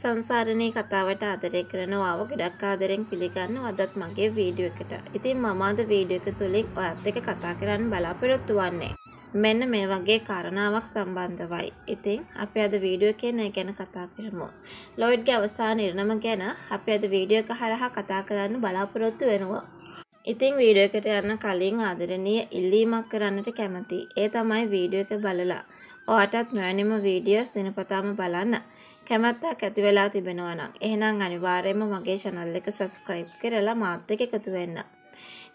සංසාරණයේ කතාවට ආදරය කරනවාව ගොඩක් ආදරෙන් පිළිගන්න අදත් මගේ වීඩියෝ එකට. ඉතින් මම අද වීඩියෝ එක තුලින් ඔයත් එක්ක කතා කරන්න බලාපොරොත්තු වෙන්නේ. මෙන්න මේ වගේ කාරණාවක් සම්බන්ධවයි. ඉතින් අපි අද වීඩියෝ එකේ මේ ගැන කතා කරමු. ලොයිඩ්ගේ අවසාන ඉරණම ගැන අපි අද වීඩියෝ එක හරහා කතා කරන්න බලාපොරොත්තු වෙනවා. ඉතින් වීඩියෝ එකට යන්න කලින් ආදරණීය ඉල්ලීමක් කරන්නට කැමතියි. ඒ තමයි වීඩියෝ එක බලලා ඔයාටත් මෙවැනිම වීඩියෝස් දිනපතාම බලන්න කැමැත්තක් ඇති වෙලා තිබෙනවා නම් එහෙනම් අනිවාර්යයෙන්ම මගේ channel එක subscribe කරලා මාත් එක්ක එකතු වෙන්න.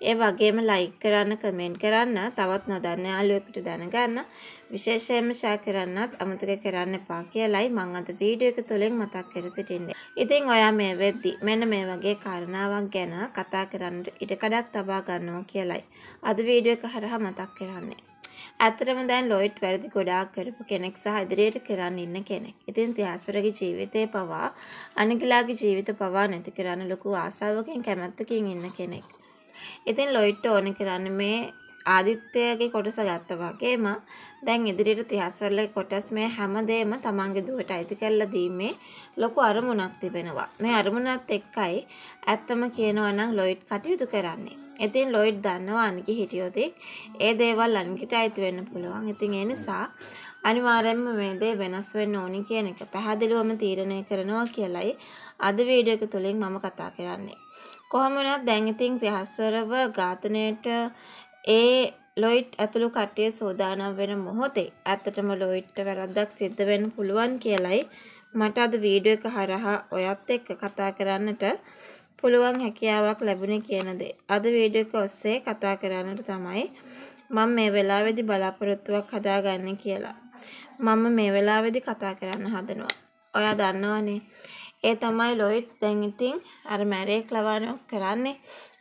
ඒ වගේම ලයික් කරන්න, කමෙන්ට් කරන්න, තවත් නොදන්න යාළුවෙකුට දැනගන්න, විශේෂයෙන්ම ෂෙයා කරන්නත් අමතක කරන්න එපා කියලයි මම අද වීඩියෝ එක තුලින් මතක් කර සිටින්නේ. ඉතින් ඔයා මේ වෙද්දි මෙන්න මේ වගේ කාරණාවක් ගැන කතා කරන්න ඉඩ කඩක් තබා ගන්නවා කියලයි අද වීඩියෝ එක හරහා මතක් කරන්නේ. ඇත්තටම දැන් ලොයිඩ් වැරදි ගොඩාක් කරපු කෙනෙක් සහ ඉදිරියට කරන්න ඉන්න කෙනෙක්. ඉතින් තිහාස්වරගේ ජීවිතය පවා අනිකලාගේ ජීවිත පවා නැති කරන්න ලොකු ආසාවකින් කැමැත්තකින් ඉන්න කෙනෙක්. ඉතින් ලොයිඩ්ට ඕන කරන්න මේ ආදිත්‍යගේ කොටස ගත්ත වගේම දැන් ඉදිරියට තිහස්වරල කොටස් මේ හැමදේම තමන්ගේ දුවට අයිති කරලා දීමේ ලොකු අරමුණක් තිබෙනවා. මේ අරමුණත් එක්කයි ඇත්තම කියනවා නම් ලොයිඩ් කටයුතු කරන්නේ. ඉතින් ලොයිඩ් දන්නවා අනිකි හිටියොතික් ඒ දේවල් අනිකට අයිති වෙන්න පුළුවන් ඉතින් ඒ නිසා අනිවාරෙන්ම මේදේ වෙනස් වෙන්න ඕනි කියන එක පැහැදිලිවම තීරණය කරනවා කියලයි අද වීඩියෝ එක තුළින් මම කතා කරන්නේ. කොහොම වුණත් දැන් ඉතින් තිහස්සරව ඝාතනයට ඒ ලොයිට් ඇතුළු කට්ටිය සෝදානම් වෙන මොහොතේ ඇත්තටම ලොයිට්ට වැරද්දක් සිද්ධ වෙන්න පුළුවන් කියලයි මට අද වීඩියෝ එක හරහා ඔයත් එක්ක කතා කරන්නට පුළුවන් හැකියාවක් ලැබුණේ කියන දේ. අද වීඩියෝ එක ඔස්සේ කතා කරන්නට තමයි මම මේ වෙලාවේදී බලාපොරොත්තුවක් හදාගන්නේ කියලා. මම මේ වෙලාවේදී කතා කරන්න හදනවා. ඔයා දන්නවනේ. ඒ තමයි ලොයිඩ් දැන් ඉතින් අර මැරේක් ලවානෝ කරන්නේ.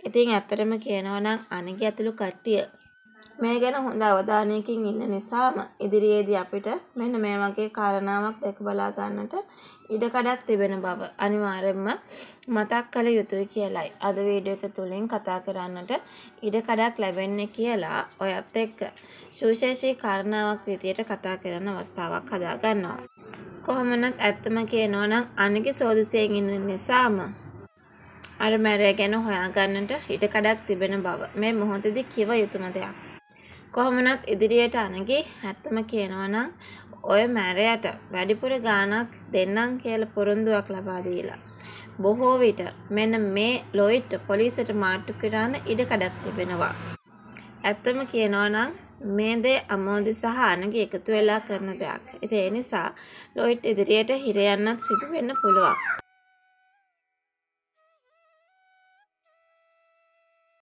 ඉතින් ඇත්තටම කියනවා නම් අනගේ ඇතුළු කට්ටිය මේ ගැන හොඳ අවධානයකින් ඉන්න නිසාම ඉදිරියේදී අපිට මෙන්න මේ වගේ කාරණාවක් දැක බලා ගන්නට ඉඩකඩක් තිබෙන බව අනිවාර්යයෙන්ම මතක් කළ යුතුයි කියලයි අද වීඩියෝ එක තුලින් කතා කරන්නට ඉඩකඩක් ලැබෙන්නේ කියලා ඔයත් එක්ක සුවිශේෂී කාරණාවක් විදියට කතා කරන අවස්ථාවක් හදා ගන්නවා. කොහොමනක් ඇත්තම කියනවා නම් අනිගේ සෝදිසියෙන් ඉන්න නිසාම අර මැරය ගැන හොයාගන්නට ඉඩකඩක් තිබෙන බව මේ මොහොතේදී කිව යුතුම දෙයක්. කොහොමනත් ඉදිරියට අනගි ඇත්තම කියනවනම් ඔය මැරයට වැඩිපුර ගානක් දෙන්නම් කියල පොරුන්දුවක් ලබාදීලා. බොහෝ විට මෙන්න මේ ලොයිට් පොලිසට මාට්ටු කරන්න ඉඩකඩක් තිබෙනවා. ඇත්තම කියනවනම් මේ දේ අමෝදි සහ අනගි එකතු වෙලා කරන දෙයක්. ඉතින් ඒ නිසා ලොයිට් ඉදිරියට හිර යන්නත් සිදු වෙන්න පුළුවන්.